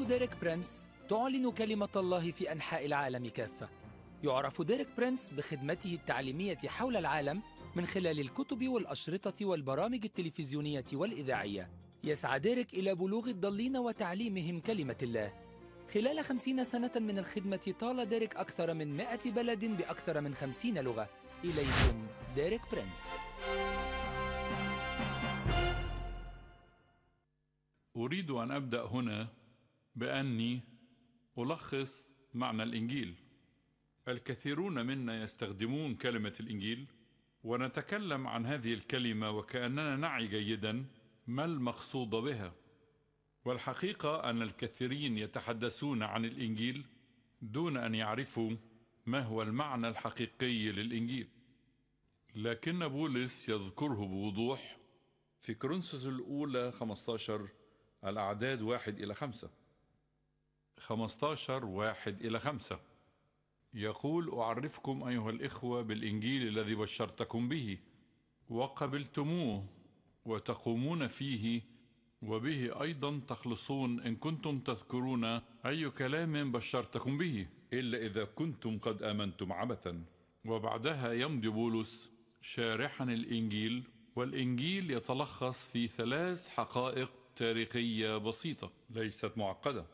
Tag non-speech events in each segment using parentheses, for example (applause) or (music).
ديريك برينس تعلن كلمة الله في أنحاء العالم كافة. يعرف ديريك برينس بخدمته التعليمية حول العالم من خلال الكتب والأشرطة والبرامج التلفزيونية والإذاعية. يسعى ديريك إلى بلوغ الضالين وتعليمهم كلمة الله. خلال خمسين سنة من الخدمة طال ديريك أكثر من مائة بلد بأكثر من خمسين لغة إليكم ديريك برينس أريد أن أبدأ هنا باني الخص معنى الانجيل الكثيرون منا يستخدمون كلمه الانجيل ونتكلم عن هذه الكلمه وكاننا نعي جيدا ما المقصود بها والحقيقه ان الكثيرين يتحدثون عن الانجيل دون ان يعرفوا ما هو المعنى الحقيقي للانجيل لكن بولس يذكره بوضوح في كرونسوس الاولى 15 الاعداد 1 الى 5 15 واحد إلى خمسة يقول أعرفكم أيها الإخوة بالإنجيل الذي بشرتكم به وقبلتموه وتقومون فيه وبه أيضا تخلصون إن كنتم تذكرون أي كلام بشرتكم به إلا إذا كنتم قد آمنتم عبثا وبعدها يمضي بولس شارحا الإنجيل والإنجيل يتلخص في ثلاث حقائق تاريخية بسيطة ليست معقدة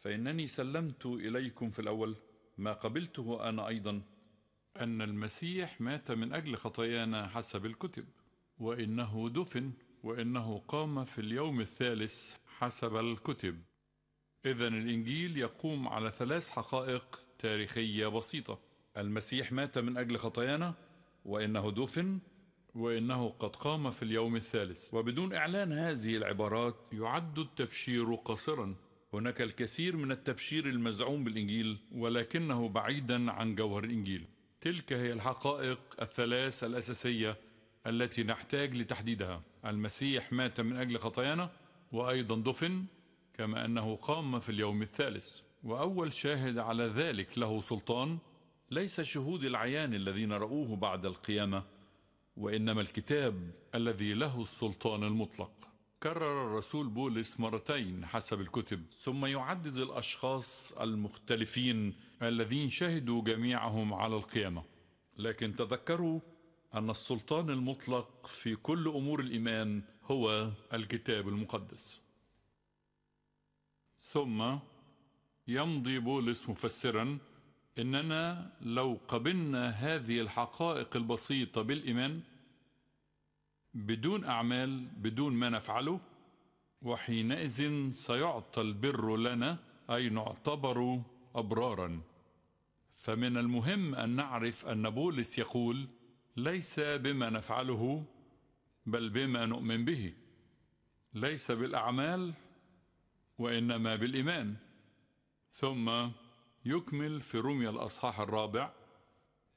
فانني سلمت اليكم في الاول ما قبلته انا ايضا ان المسيح مات من اجل خطايانا حسب الكتب وانه دفن وانه قام في اليوم الثالث حسب الكتب اذا الانجيل يقوم على ثلاث حقائق تاريخيه بسيطه المسيح مات من اجل خطايانا وانه دفن وانه قد قام في اليوم الثالث وبدون اعلان هذه العبارات يعد التبشير قصرا هناك الكثير من التبشير المزعوم بالإنجيل ولكنه بعيدا عن جوهر الإنجيل تلك هي الحقائق الثلاث الأساسية التي نحتاج لتحديدها المسيح مات من أجل خطايانا وأيضا دفن كما أنه قام في اليوم الثالث وأول شاهد على ذلك له سلطان ليس شهود العيان الذين رأوه بعد القيامة وإنما الكتاب الذي له السلطان المطلق كرر الرسول بولس مرتين حسب الكتب ثم يعدد الاشخاص المختلفين الذين شهدوا جميعهم على القيامه لكن تذكروا ان السلطان المطلق في كل امور الايمان هو الكتاب المقدس ثم يمضي بولس مفسرا اننا لو قبلنا هذه الحقائق البسيطه بالايمان بدون أعمال بدون ما نفعله وحينئذ سيعطى البر لنا أي نعتبر أبرارا فمن المهم أن نعرف أن بولس يقول ليس بما نفعله بل بما نؤمن به ليس بالأعمال وإنما بالإيمان ثم يكمل في روميا الأصحاح الرابع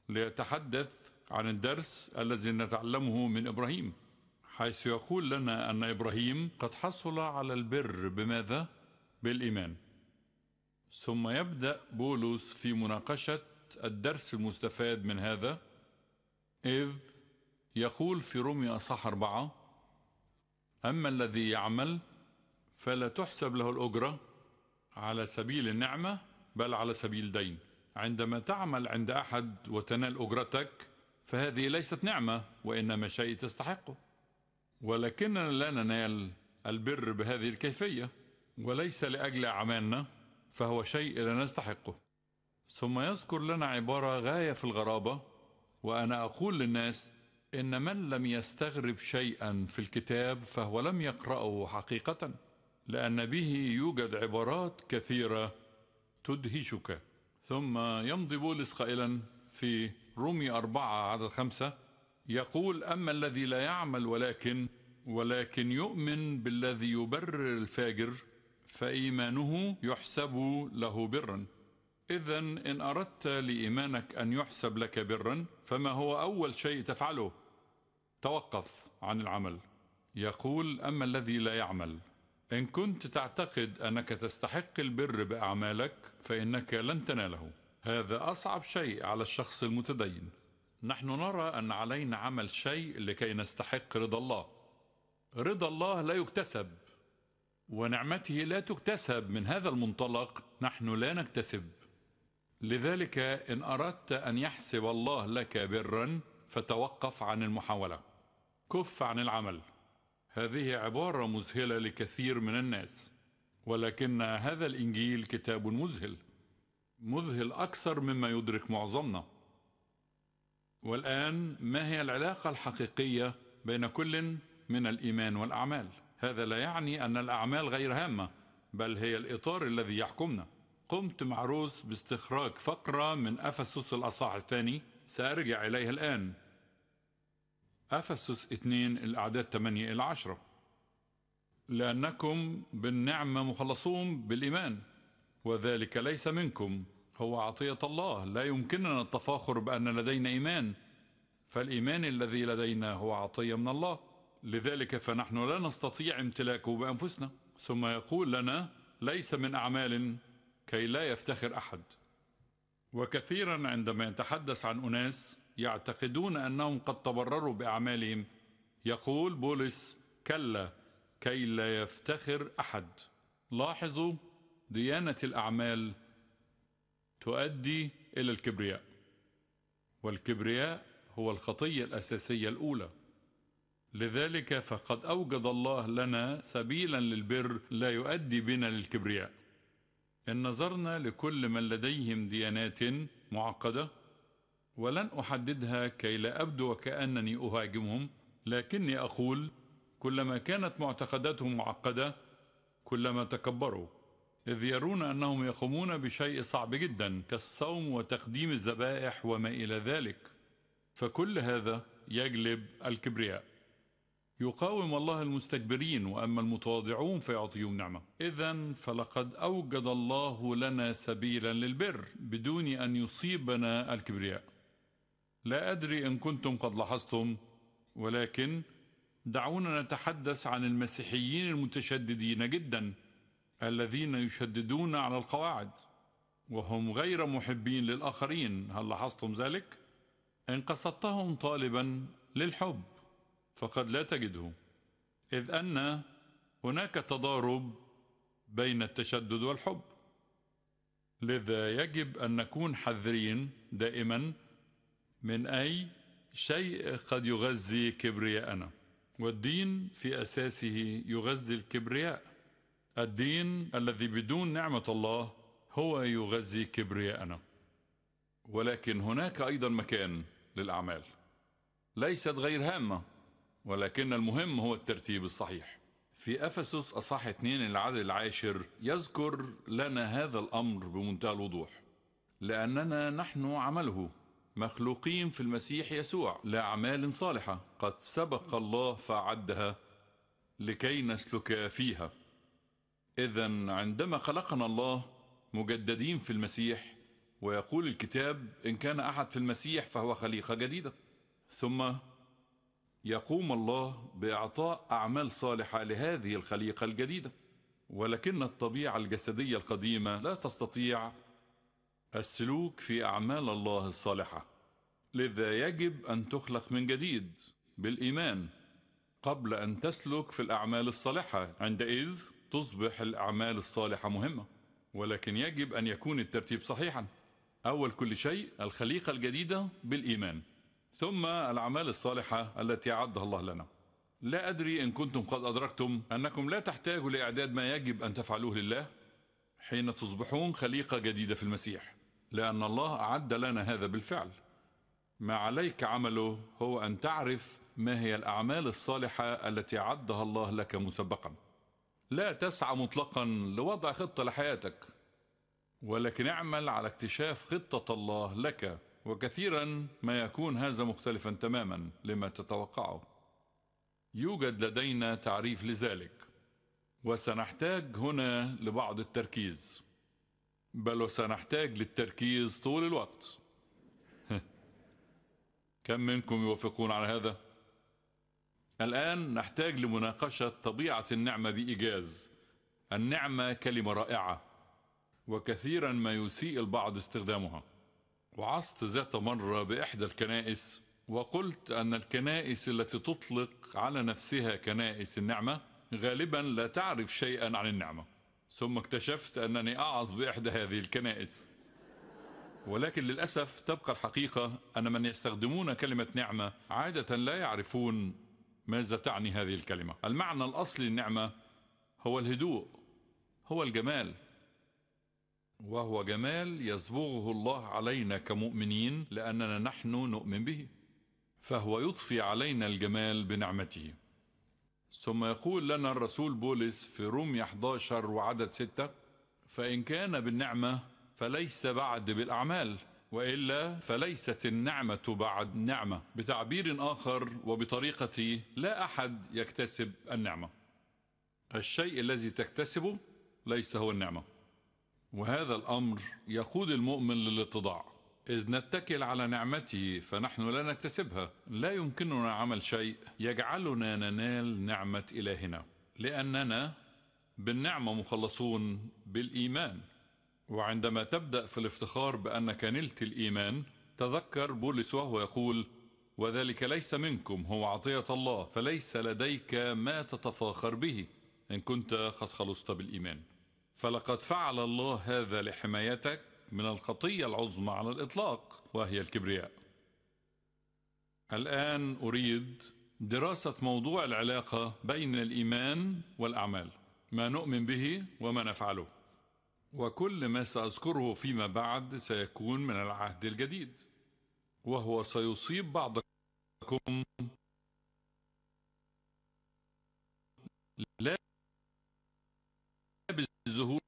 ليتحدث عن الدرس الذي نتعلمه من إبراهيم حيث يقول لنا أن إبراهيم قد حصل على البر بماذا؟ بالإيمان ثم يبدأ بولس في مناقشة الدرس المستفاد من هذا إذ يقول في رومية أصح أربعة أما الذي يعمل فلا تحسب له الأجرة على سبيل النعمة بل على سبيل دين عندما تعمل عند أحد وتنال أجرتك فهذه ليست نعمة وإنما شيء تستحقه ولكننا لا ننال البر بهذه الكيفية وليس لأجل أعمالنا فهو شيء لا نستحقه ثم يذكر لنا عبارة غاية في الغرابة وأنا أقول للناس إن من لم يستغرب شيئا في الكتاب فهو لم يقرأه حقيقة لأن به يوجد عبارات كثيرة تدهشك ثم يمضي بولس قائلا في رومي أربعة عدد خمسة يقول أما الذي لا يعمل ولكن ولكن يؤمن بالذي يبرر الفاجر فإيمانه يحسب له برا إذا إن أردت لإيمانك أن يحسب لك برا فما هو أول شيء تفعله توقف عن العمل يقول أما الذي لا يعمل إن كنت تعتقد أنك تستحق البر بأعمالك فإنك لن تناله هذا أصعب شيء على الشخص المتدين نحن نرى أن علينا عمل شيء لكي نستحق رضا الله رضا الله لا يكتسب ونعمته لا تكتسب من هذا المنطلق نحن لا نكتسب لذلك إن أردت أن يحسب الله لك برا فتوقف عن المحاولة كف عن العمل هذه عبارة مذهلة لكثير من الناس ولكن هذا الإنجيل كتاب مذهل مذهل أكثر مما يدرك معظمنا والان ما هي العلاقه الحقيقيه بين كل من الايمان والاعمال هذا لا يعني ان الاعمال غير هامه بل هي الاطار الذي يحكمنا قمت معروس باستخراج فقره من افسس الأصاح الثاني سارجع اليها الان افسس 2 الاعداد 8 الى 10 لانكم بالنعمه مخلصون بالايمان وذلك ليس منكم هو عطية الله لا يمكننا التفاخر بأن لدينا إيمان فالإيمان الذي لدينا هو عطية من الله لذلك فنحن لا نستطيع امتلاكه بأنفسنا ثم يقول لنا ليس من أعمال كي لا يفتخر أحد وكثيرا عندما يتحدث عن أناس يعتقدون أنهم قد تبرروا بأعمالهم يقول بولس كلا كي لا يفتخر أحد لاحظوا ديانة الأعمال تؤدي الى الكبرياء والكبرياء هو الخطيه الاساسيه الاولى لذلك فقد اوجد الله لنا سبيلا للبر لا يؤدي بنا للكبرياء ان نظرنا لكل من لديهم ديانات معقده ولن احددها كي لا ابدو كانني اهاجمهم لكني اقول كلما كانت معتقداتهم معقده كلما تكبروا إذ يرون أنهم يقومون بشيء صعب جدا كالصوم وتقديم الذبائح وما إلى ذلك فكل هذا يجلب الكبرياء يقاوم الله المستكبرين وأما المتواضعون فيعطيهم نعمة إذا فلقد أوجد الله لنا سبيلا للبر بدون أن يصيبنا الكبرياء لا أدري إن كنتم قد لاحظتم ولكن دعونا نتحدث عن المسيحيين المتشددين جداً الذين يشددون على القواعد وهم غير محبين للآخرين هل لاحظتم ذلك؟ إن قصدتهم طالبا للحب فقد لا تجده إذ أن هناك تضارب بين التشدد والحب لذا يجب أن نكون حذرين دائما من أي شيء قد يغذي كبرياءنا والدين في أساسه يغذي الكبرياء الدين الذي بدون نعمة الله هو يغذي كبرياءنا ولكن هناك أيضا مكان للأعمال ليست غير هامة ولكن المهم هو الترتيب الصحيح في أفسس أصح 2 العدد العاشر يذكر لنا هذا الأمر بمنتهى الوضوح لأننا نحن عمله مخلوقين في المسيح يسوع لأعمال صالحة قد سبق الله فعدها لكي نسلك فيها إذا عندما خلقنا الله مجددين في المسيح ويقول الكتاب إن كان أحد في المسيح فهو خليقة جديدة ثم يقوم الله بإعطاء أعمال صالحة لهذه الخليقة الجديدة ولكن الطبيعة الجسدية القديمة لا تستطيع السلوك في أعمال الله الصالحة لذا يجب أن تخلق من جديد بالإيمان قبل أن تسلك في الأعمال الصالحة عندئذ تصبح الأعمال الصالحة مهمة ولكن يجب أن يكون الترتيب صحيحا أول كل شيء الخليقة الجديدة بالإيمان ثم الأعمال الصالحة التي أعدها الله لنا لا أدري إن كنتم قد أدركتم أنكم لا تحتاجوا لإعداد ما يجب أن تفعلوه لله حين تصبحون خليقة جديدة في المسيح لأن الله أعد لنا هذا بالفعل ما عليك عمله هو أن تعرف ما هي الأعمال الصالحة التي أعدها الله لك مسبقاً لا تسعى مطلقا لوضع خطة لحياتك ولكن اعمل على اكتشاف خطة الله لك وكثيرا ما يكون هذا مختلفا تماما لما تتوقعه يوجد لدينا تعريف لذلك وسنحتاج هنا لبعض التركيز بل وسنحتاج للتركيز طول الوقت (laughs) كم منكم يوافقون على هذا الآن نحتاج لمناقشة طبيعة النعمة بإيجاز النعمة كلمة رائعة وكثيرا ما يسيء البعض استخدامها وعصت ذات مرة بإحدى الكنائس وقلت أن الكنائس التي تطلق على نفسها كنائس النعمة غالبا لا تعرف شيئا عن النعمة ثم اكتشفت أنني أعظ بإحدى هذه الكنائس ولكن للأسف تبقى الحقيقة أن من يستخدمون كلمة نعمة عادة لا يعرفون ماذا تعني هذه الكلمة المعنى الأصلي للنعمة هو الهدوء هو الجمال وهو جمال يصبغه الله علينا كمؤمنين لأننا نحن نؤمن به فهو يضفي علينا الجمال بنعمته ثم يقول لنا الرسول بولس في رومية 11 وعدد 6 فإن كان بالنعمة فليس بعد بالأعمال والا فليست النعمه بعد نعمه بتعبير اخر وبطريقه لا احد يكتسب النعمه الشيء الذي تكتسبه ليس هو النعمه وهذا الامر يقود المؤمن للاتضاع إذ نتكل على نعمته فنحن لا نكتسبها لا يمكننا عمل شيء يجعلنا ننال نعمة إلهنا لأننا بالنعمة مخلصون بالإيمان وعندما تبدأ في الافتخار بأنك نلت الإيمان تذكر بولس وهو يقول وذلك ليس منكم هو عطية الله فليس لديك ما تتفاخر به إن كنت قد خلصت بالإيمان فلقد فعل الله هذا لحمايتك من الخطية العظمى على الإطلاق وهي الكبرياء الآن أريد دراسة موضوع العلاقة بين الإيمان والأعمال ما نؤمن به وما نفعله وكل ما سأذكره فيما بعد سيكون من العهد الجديد وهو سيصيب بعضكم لا بالزهور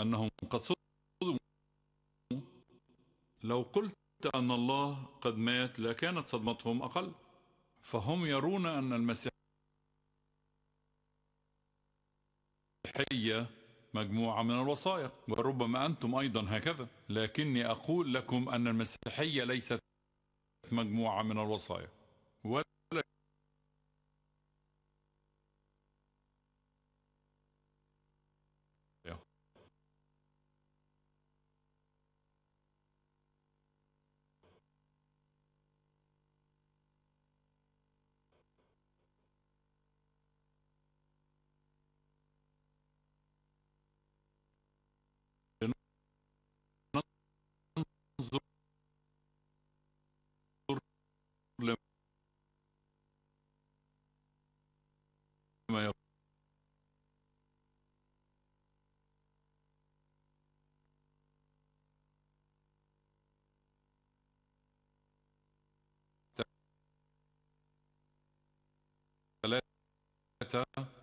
أنهم قد صدموا لو قلت أن الله قد مات لكانت صدمتهم أقل فهم يرون أن المسيحية مجموعة من الوصايا وربما أنتم أيضا هكذا لكني أقول لكم أن المسيحية ليست مجموعة من الوصايا ولا انظر لما ثلاثة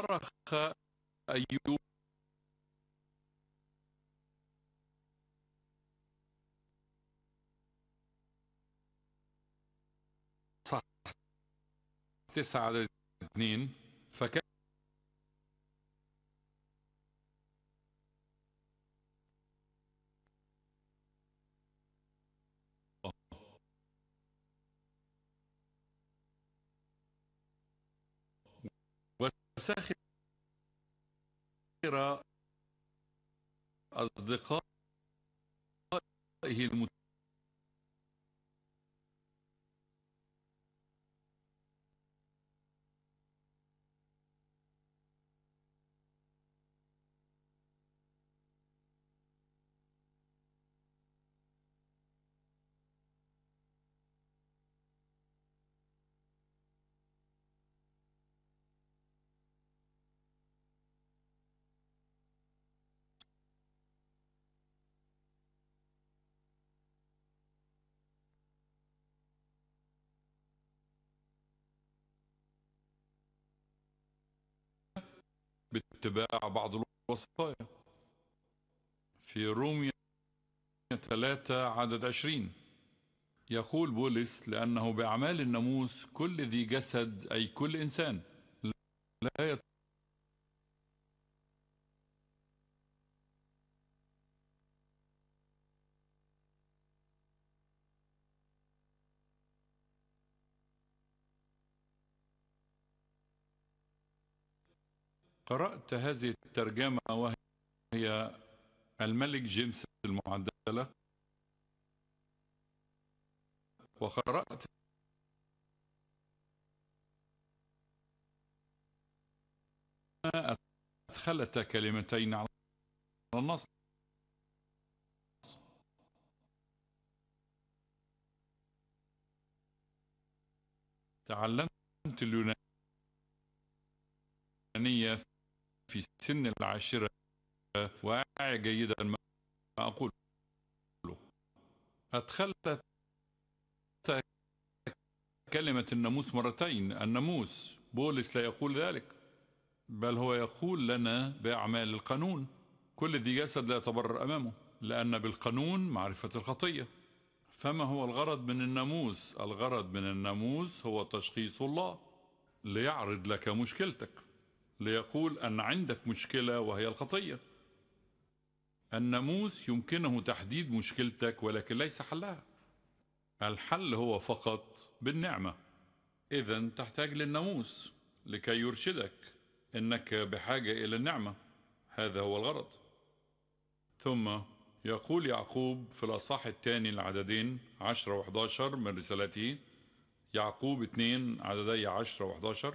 صرخ أيوب صح تسعة اثنين ساخرة أصدقائه المتحدة اتباع بعض الوصايا في روميا 3 عدد 20 يقول بولس لأنه بأعمال الناموس كل ذي جسد أي كل إنسان لا حتى هذه الترجمة وهي الملك جيمس المعدلة وقرأت ما أدخلت كلمتين على النص تعلمت اليونانية في سن العاشرة واعي جيدا ما أقوله أدخلت كلمة الناموس مرتين الناموس بولس لا يقول ذلك بل هو يقول لنا بأعمال القانون كل ذي جسد لا يتبرر أمامه لأن بالقانون معرفة الخطية فما هو الغرض من الناموس؟ الغرض من الناموس هو تشخيص الله ليعرض لك مشكلتك ليقول أن عندك مشكلة وهي الخطية الناموس يمكنه تحديد مشكلتك ولكن ليس حلها الحل هو فقط بالنعمة إذا تحتاج للناموس لكي يرشدك إنك بحاجة إلى النعمة هذا هو الغرض ثم يقول يعقوب في الأصح الثاني العددين 10 و11 من رسالته يعقوب 2 عددي 10 و11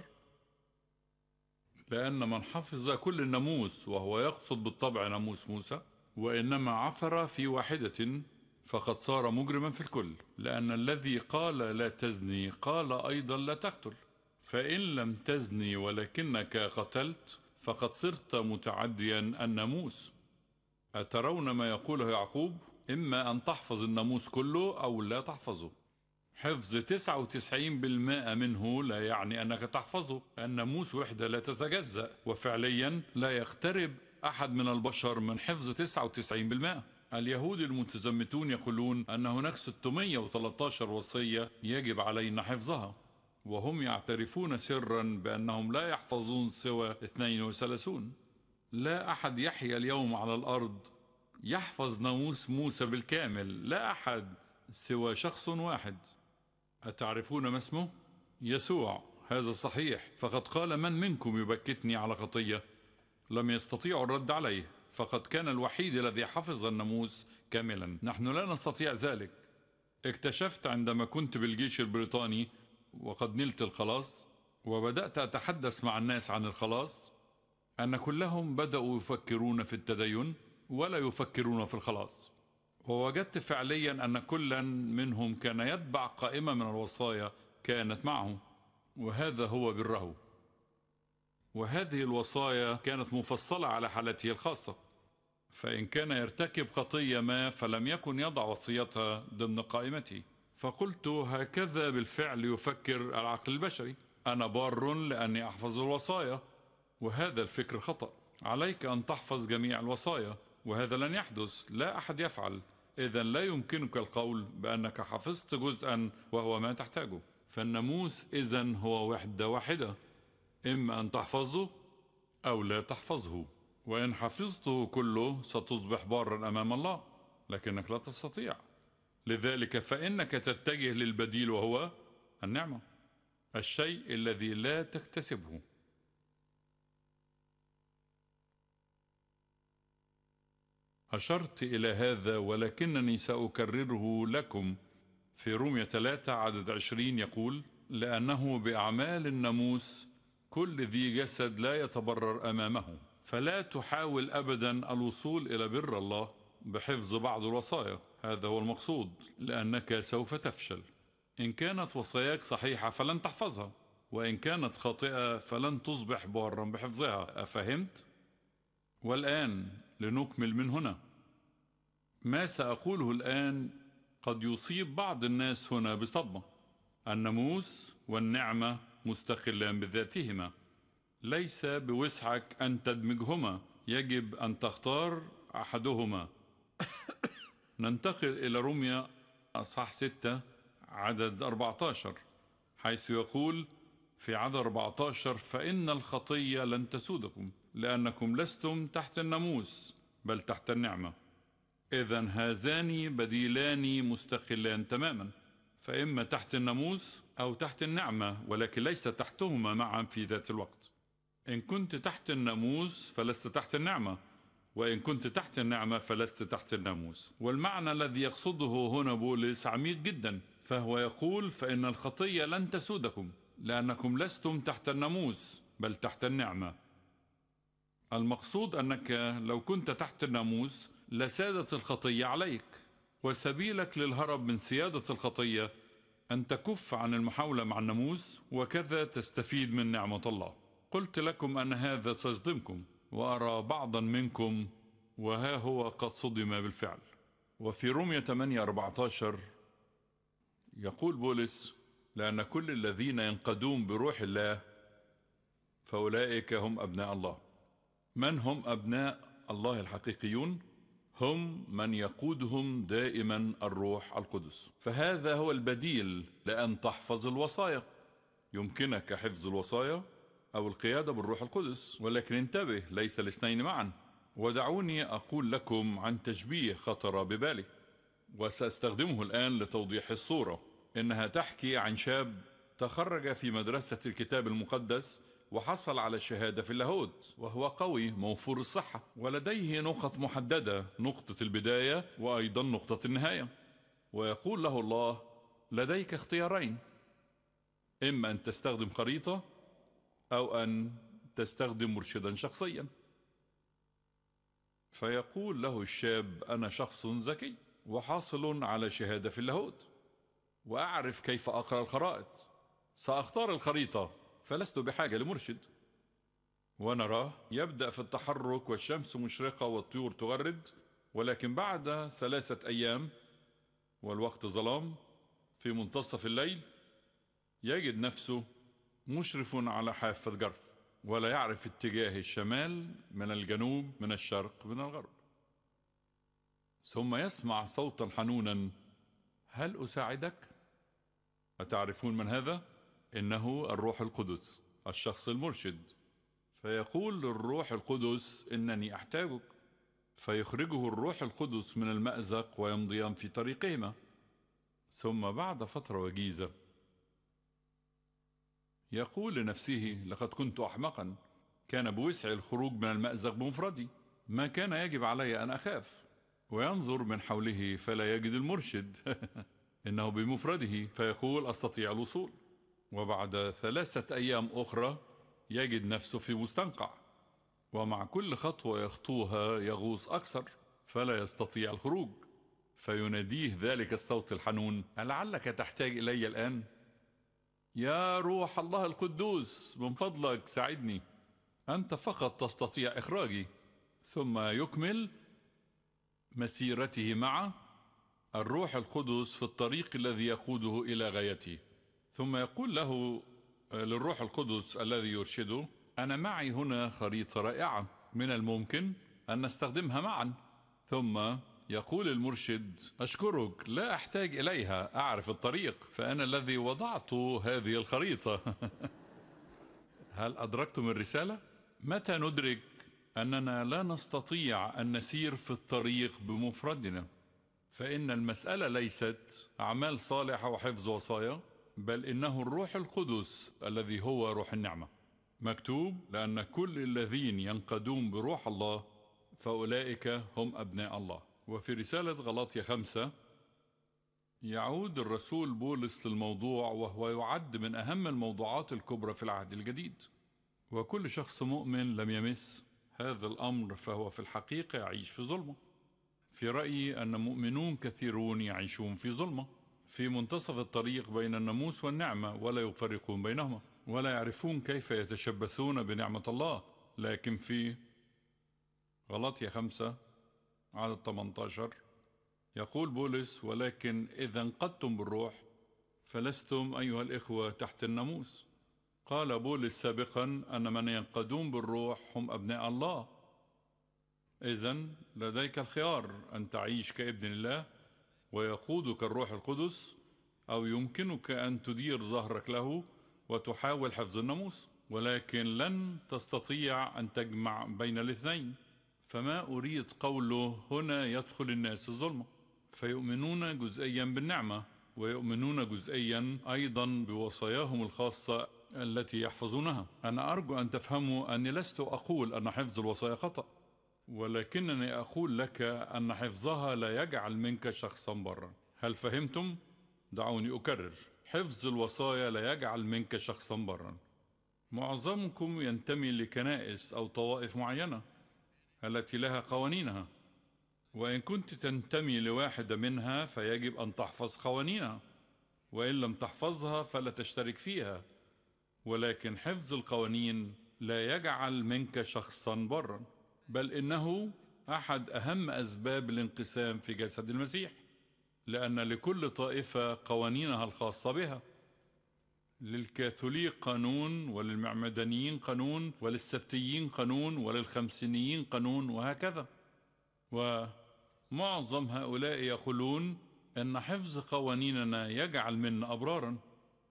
لأن من حفظ كل الناموس وهو يقصد بالطبع ناموس موسى وإنما عثر في واحدة فقد صار مجرما في الكل لأن الذي قال لا تزني قال أيضا لا تقتل فإن لم تزني ولكنك قتلت فقد صرت متعديا الناموس أترون ما يقوله يعقوب إما أن تحفظ الناموس كله أو لا تحفظه حفظ 99% منه لا يعني أنك تحفظه الناموس وحدة لا تتجزأ وفعليا لا يقترب أحد من البشر من حفظ 99% اليهود المتزمتون يقولون أن هناك 613 وصية يجب علينا حفظها وهم يعترفون سرا بأنهم لا يحفظون سوى 32 لا أحد يحيا اليوم على الأرض يحفظ ناموس موسى بالكامل لا أحد سوى شخص واحد أتعرفون ما اسمه؟ يسوع هذا صحيح فقد قال من منكم يبكتني على خطية لم يستطيعوا الرد عليه فقد كان الوحيد الذي حفظ الناموس كاملا نحن لا نستطيع ذلك اكتشفت عندما كنت بالجيش البريطاني وقد نلت الخلاص وبدأت أتحدث مع الناس عن الخلاص أن كلهم بدأوا يفكرون في التدين ولا يفكرون في الخلاص ووجدت فعليا أن كلا منهم كان يتبع قائمة من الوصايا كانت معه وهذا هو بره وهذه الوصايا كانت مفصلة على حالته الخاصة فإن كان يرتكب خطية ما فلم يكن يضع وصيتها ضمن قائمته فقلت هكذا بالفعل يفكر العقل البشري أنا بار لأني أحفظ الوصايا وهذا الفكر خطأ عليك أن تحفظ جميع الوصايا وهذا لن يحدث لا أحد يفعل إذا لا يمكنك القول بأنك حفظت جزءا وهو ما تحتاجه فالناموس إذا هو وحدة واحدة إما أن تحفظه أو لا تحفظه وإن حفظته كله ستصبح بارا أمام الله لكنك لا تستطيع لذلك فإنك تتجه للبديل وهو النعمة الشيء الذي لا تكتسبه أشرت إلى هذا ولكنني سأكرره لكم في رومية 3 عدد 20 يقول لأنه بأعمال الناموس كل ذي جسد لا يتبرر أمامه فلا تحاول أبدا الوصول إلى بر الله بحفظ بعض الوصايا هذا هو المقصود لأنك سوف تفشل إن كانت وصاياك صحيحة فلن تحفظها وإن كانت خاطئة فلن تصبح بارا بحفظها أفهمت؟ والآن لنكمل من هنا ما سأقوله الآن قد يصيب بعض الناس هنا بصدمة الناموس والنعمة مستقلان بذاتهما ليس بوسعك أن تدمجهما يجب أن تختار أحدهما (coughs) ننتقل إلى رمية أصحاح 6 عدد 14 حيث يقول في عدد 14 فإن الخطية لن تسودكم لأنكم لستم تحت الناموس بل تحت النعمة إذا هذان بديلان مستقلان تماما فإما تحت الناموس أو تحت النعمة ولكن ليس تحتهما معا في ذات الوقت إن كنت تحت الناموس فلست تحت النعمة وإن كنت تحت النعمة فلست تحت الناموس والمعنى الذي يقصده هنا بولس عميق جدا فهو يقول فإن الخطية لن تسودكم لأنكم لستم تحت الناموس بل تحت النعمة المقصود أنك لو كنت تحت الناموس لسادت الخطية عليك وسبيلك للهرب من سيادة الخطية أن تكف عن المحاولة مع الناموس وكذا تستفيد من نعمة الله قلت لكم أن هذا سيصدمكم وأرى بعضا منكم وها هو قد صدم بالفعل وفي رومية 8 14 يقول بولس لأن كل الذين ينقدون بروح الله فأولئك هم أبناء الله من هم أبناء الله الحقيقيون؟ هم من يقودهم دائما الروح القدس فهذا هو البديل لأن تحفظ الوصايا يمكنك حفظ الوصايا أو القيادة بالروح القدس ولكن انتبه ليس الاثنين معا ودعوني أقول لكم عن تشبيه خطر ببالي وسأستخدمه الآن لتوضيح الصورة إنها تحكي عن شاب تخرج في مدرسة الكتاب المقدس وحصل على الشهادة في اللاهوت وهو قوي موفور الصحة ولديه نقط محددة نقطة البداية وأيضا نقطة النهاية ويقول له الله لديك اختيارين إما أن تستخدم خريطة أو أن تستخدم مرشدا شخصيا فيقول له الشاب أنا شخص ذكي وحاصل على شهادة في اللاهوت وأعرف كيف أقرأ الخرائط سأختار الخريطة فلست بحاجة لمرشد ونراه يبدأ في التحرك والشمس مشرقة والطيور تغرد ولكن بعد ثلاثة أيام والوقت ظلام في منتصف الليل يجد نفسه مشرف على حافة جرف ولا يعرف اتجاه الشمال من الجنوب من الشرق من الغرب ثم يسمع صوتا حنونا هل أساعدك؟ أتعرفون من هذا؟ إنه الروح القدس الشخص المرشد فيقول للروح القدس إنني أحتاجك فيخرجه الروح القدس من المأزق ويمضيان في طريقهما ثم بعد فترة وجيزة يقول لنفسه لقد كنت أحمقا كان بوسعي الخروج من المأزق بمفردي ما كان يجب علي أن أخاف وينظر من حوله فلا يجد المرشد (laughs) إنه بمفرده فيقول أستطيع الوصول وبعد ثلاثة أيام أخرى يجد نفسه في مستنقع ومع كل خطوة يخطوها يغوص أكثر فلا يستطيع الخروج فيناديه ذلك الصوت الحنون لعلك تحتاج إلي الآن يا روح الله القدوس من فضلك ساعدني أنت فقط تستطيع إخراجي ثم يكمل مسيرته مع الروح القدس في الطريق الذي يقوده إلى غايته ثم يقول له آه، للروح القدس الذي يرشده انا معي هنا خريطه رائعه من الممكن ان نستخدمها معا ثم يقول المرشد اشكرك لا احتاج اليها اعرف الطريق فانا الذي وضعت هذه الخريطه (laughs) هل ادركتم الرساله متى ندرك اننا لا نستطيع ان نسير في الطريق بمفردنا فان المساله ليست اعمال صالحه وحفظ وصايا بل إنه الروح القدس الذي هو روح النعمة مكتوب لأن كل الذين ينقدون بروح الله فأولئك هم أبناء الله وفي رسالة غلاطية خمسة يعود الرسول بولس للموضوع وهو يعد من أهم الموضوعات الكبرى في العهد الجديد وكل شخص مؤمن لم يمس هذا الأمر فهو في الحقيقة يعيش في ظلمة في رأيي أن مؤمنون كثيرون يعيشون في ظلمة في منتصف الطريق بين الناموس والنعمة ولا يفرقون بينهما ولا يعرفون كيف يتشبثون بنعمة الله لكن في غلط يا خمسة على 18 يقول بولس ولكن إذا انقدتم بالروح فلستم أيها الإخوة تحت الناموس قال بولس سابقا أن من ينقدون بالروح هم أبناء الله إذا لديك الخيار أن تعيش كابن الله ويقودك الروح القدس أو يمكنك أن تدير ظهرك له وتحاول حفظ الناموس ولكن لن تستطيع أن تجمع بين الاثنين فما أريد قوله هنا يدخل الناس الظلمة فيؤمنون جزئيا بالنعمة ويؤمنون جزئيا أيضا بوصاياهم الخاصة التي يحفظونها أنا أرجو أن تفهموا أني لست أقول أن حفظ الوصايا خطأ ولكنني أقول لك أن حفظها لا يجعل منك شخصا برا هل فهمتم؟ دعوني أكرر حفظ الوصايا لا يجعل منك شخصا برا معظمكم ينتمي لكنائس أو طوائف معينة التي لها قوانينها وإن كنت تنتمي لواحدة منها فيجب أن تحفظ قوانينها وإن لم تحفظها فلا تشترك فيها ولكن حفظ القوانين لا يجعل منك شخصا برا بل انه احد اهم اسباب الانقسام في جسد المسيح لان لكل طائفه قوانينها الخاصه بها للكاثوليك قانون وللمعمدانيين قانون وللسبتيين قانون وللخمسينيين قانون وهكذا ومعظم هؤلاء يقولون ان حفظ قوانيننا يجعل منا ابرارا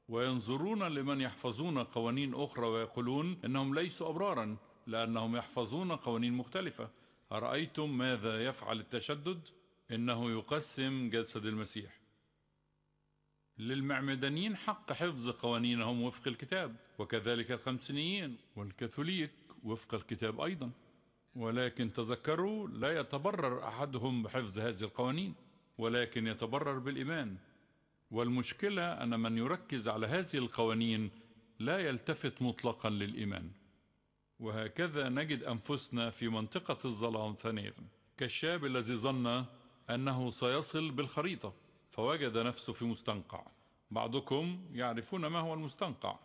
وينظرون لمن يحفظون قوانين اخرى ويقولون انهم ليسوا ابرارا لأنهم يحفظون قوانين مختلفة أرأيتم ماذا يفعل التشدد؟ إنه يقسم جسد المسيح للمعمدانيين حق حفظ قوانينهم وفق الكتاب وكذلك الخمسينيين والكاثوليك وفق الكتاب أيضا ولكن تذكروا لا يتبرر أحدهم بحفظ هذه القوانين ولكن يتبرر بالإيمان والمشكلة أن من يركز على هذه القوانين لا يلتفت مطلقا للإيمان وهكذا نجد أنفسنا في منطقة الظلام ثانيا كالشاب الذي ظن أنه سيصل بالخريطة فوجد نفسه في مستنقع بعضكم يعرفون ما هو المستنقع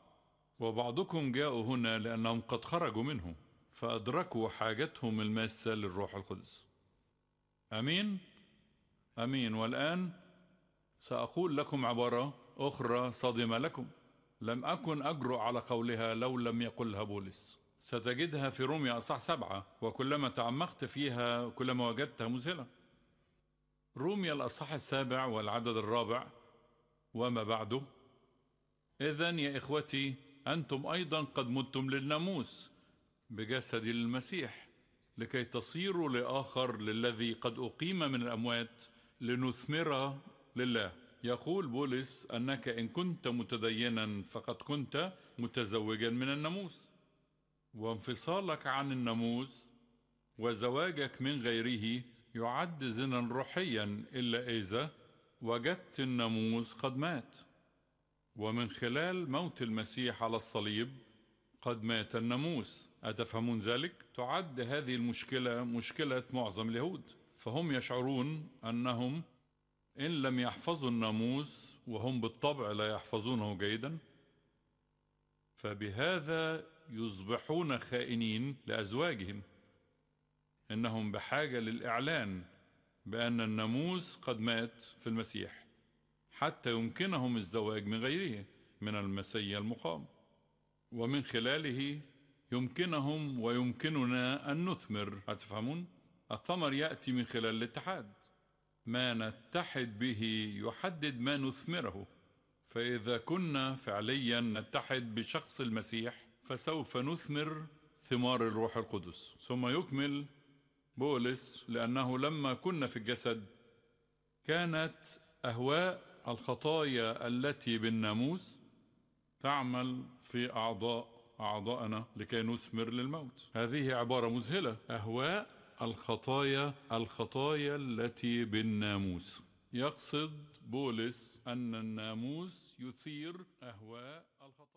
وبعضكم جاءوا هنا لأنهم قد خرجوا منه فأدركوا حاجتهم الماسة للروح القدس أمين؟ أمين والآن سأقول لكم عبارة أخرى صادمة لكم لم أكن أجرؤ على قولها لو لم يقلها بولس ستجدها في روميا أصح سبعة وكلما تعمقت فيها كلما وجدتها مذهلة روميا الأصح السابع والعدد الرابع وما بعده إذا يا إخوتي أنتم أيضا قد متم للناموس بجسد المسيح لكي تصيروا لآخر للذي قد أقيم من الأموات لنثمر لله يقول بولس أنك إن كنت متدينا فقد كنت متزوجا من الناموس وانفصالك عن الناموس وزواجك من غيره يعد زنا روحيا إلا إذا وجدت الناموس قد مات ومن خلال موت المسيح على الصليب قد مات الناموس أتفهمون ذلك؟ تعد هذه المشكلة مشكلة معظم اليهود فهم يشعرون أنهم إن لم يحفظوا الناموس وهم بالطبع لا يحفظونه جيدا فبهذا يصبحون خائنين لازواجهم انهم بحاجه للاعلان بان الناموس قد مات في المسيح حتى يمكنهم الزواج من غيره من المسيح المقام ومن خلاله يمكنهم ويمكننا ان نثمر اتفهمون الثمر ياتي من خلال الاتحاد ما نتحد به يحدد ما نثمره فاذا كنا فعليا نتحد بشخص المسيح فسوف نثمر ثمار الروح القدس ثم يكمل بولس لأنه لما كنا في الجسد كانت أهواء الخطايا التي بالناموس تعمل في أعضاء أعضاءنا لكي نثمر للموت هذه عبارة مذهلة أهواء الخطايا الخطايا التي بالناموس يقصد بولس أن الناموس يثير أهواء الخطايا